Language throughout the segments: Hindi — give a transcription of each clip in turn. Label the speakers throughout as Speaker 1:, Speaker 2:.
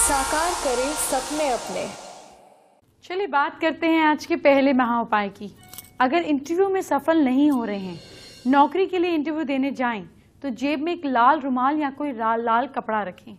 Speaker 1: साकार करें सपने अपने चलिए बात करते हैं आज के पहले महा उपाय की अगर इंटरव्यू में सफल नहीं हो रहे हैं नौकरी के लिए इंटरव्यू देने जाएं तो जेब में एक लाल रुमाल या कोई लाल लाल कपड़ा रखें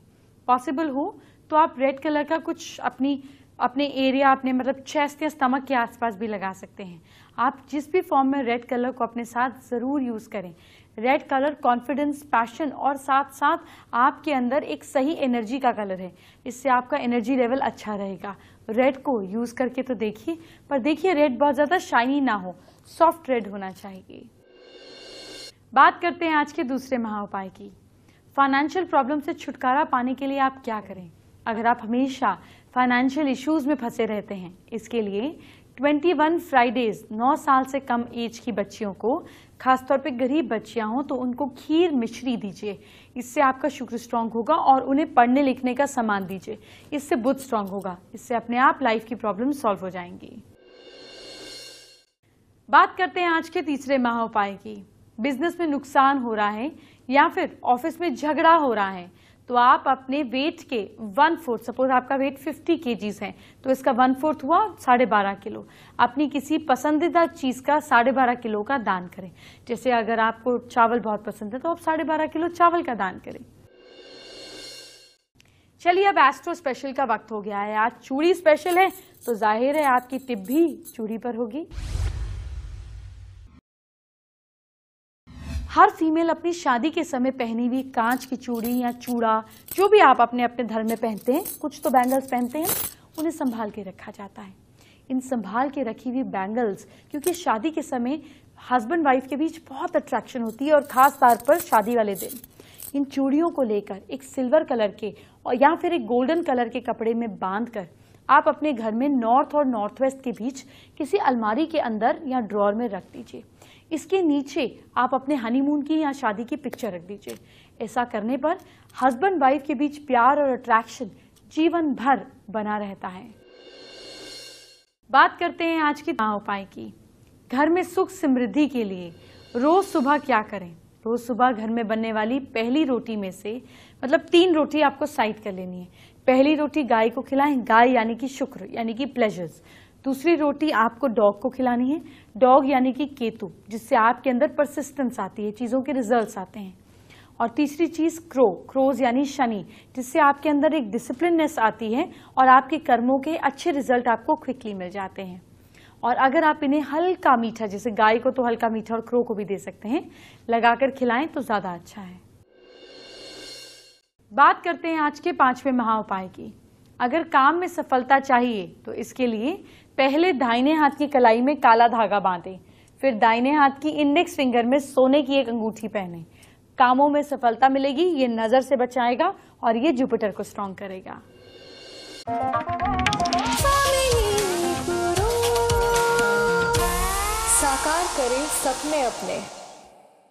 Speaker 1: पॉसिबल हो तो आप रेड कलर का कुछ अपनी अपने एरिया अपने मतलब चेस्ट या स्टमक के आसपास भी लगा सकते हैं आप जिस भी फॉर्म में रेड कलर को अपने साथ ज़रूर यूज़ करें रेड कलर कॉन्फिडेंस पैशन और साथ साथ आपके अंदर एक सही एनर्जी का कलर है इससे आपका एनर्जी लेवल अच्छा रहेगा रेड को यूज़ करके तो देखिए पर देखिए रेड बहुत ज़्यादा शाइनी ना हो सॉफ्ट रेड होना चाहिए बात करते हैं आज के दूसरे महा उपाय की फाइनेंशियल प्रॉब्लम से छुटकारा पाने के लिए आप क्या करें अगर आप हमेशा फाइनेंशियल इश्यूज में फंसे रहते हैं इसके लिए 21 फ्राइडेज 9 साल से कम एज की बच्चियों को खासतौर पे गरीब बच्चियां हों तो उनको खीर मिश्री दीजिए इससे आपका शुक्र स्ट्रांग होगा और उन्हें पढ़ने लिखने का सामान दीजिए इससे बुद्ध स्ट्रांग होगा इससे अपने आप लाइफ की प्रॉब्लम सॉल्व हो जाएंगी बात करते हैं आज के तीसरे महा उपाय की बिजनेस में नुकसान हो रहा है या फिर ऑफिस में झगड़ा हो रहा है तो आप अपने वेट के वन फोर्थ सपोज आपका वेट के जीज है तो इसका वन फोर्थ हुआ साढ़े बारह किलो अपनी किसी पसंदीदा चीज़ का साढ़े बारह किलो का दान करें जैसे अगर आपको चावल बहुत पसंद है तो आप साढ़े बारह किलो चावल का दान करें चलिए अब एस्ट्रो स्पेशल का वक्त हो गया है आज चूड़ी स्पेशल है तो जाहिर है आपकी टिप भी चूड़ी पर होगी हर फीमेल अपनी शादी के समय पहनी हुई कांच की चूड़ी या चूड़ा जो भी आप अपने अपने धर्म में पहनते हैं कुछ तो बैंगल्स पहनते हैं उन्हें संभाल के रखा जाता है इन संभाल के रखी हुई बैंगल्स क्योंकि शादी के समय हस्बैंड वाइफ के बीच बहुत अट्रैक्शन होती है और ख़ास तौर पर शादी वाले दिन इन चूड़ियों को लेकर एक सिल्वर कलर के और या फिर एक गोल्डन कलर के कपड़े में बांध कर आप अपने घर में नॉर्थ और नॉर्थ वेस्ट के बीच किसी अलमारी के अंदर या ड्रॉर में रख दीजिए इसके नीचे आप अपने हनीमून की या शादी की पिक्चर रख दीजिए ऐसा करने पर हस्बैंड वाइफ के बीच प्यार और अट्रैक्शन जीवन भर बना रहता है बात करते हैं आज की उपाय की घर में सुख समृद्धि के लिए रोज सुबह क्या करें रोज सुबह घर में बनने वाली पहली रोटी में से मतलब तीन रोटी आपको साइड कर लेनी है पहली रोटी गाय को खिलाएं गाय यानी कि शुक्र यानी कि प्लेजर्स दूसरी रोटी आपको डॉग को खिलानी है डॉग यानी कि केतु जिससे आपके अंदर परसिस्टेंस आती है चीज़ों के रिजल्ट्स आते हैं और तीसरी चीज़ क्रो क्रोज यानी शनि जिससे आपके अंदर एक डिसिप्लिननेस आती है और आपके कर्मों के अच्छे रिजल्ट आपको क्विकली मिल जाते हैं और अगर आप इन्हें हल्का मीठा जैसे गाय को तो हल्का मीठा और क्रो को भी दे सकते हैं लगाकर खिलाएं तो ज़्यादा अच्छा है बात करते हैं आज के पांचवें महा उपाय की अगर काम में सफलता चाहिए तो इसके लिए पहले दाहिने हाथ की कलाई में काला धागा बांधें फिर दाहिने हाथ की इंडेक्स फिंगर में सोने की एक अंगूठी पहने कामों में सफलता मिलेगी ये नज़र से बचाएगा और ये जुपिटर को स्ट्रॉन्ग करेगा साकार करें सपने अपने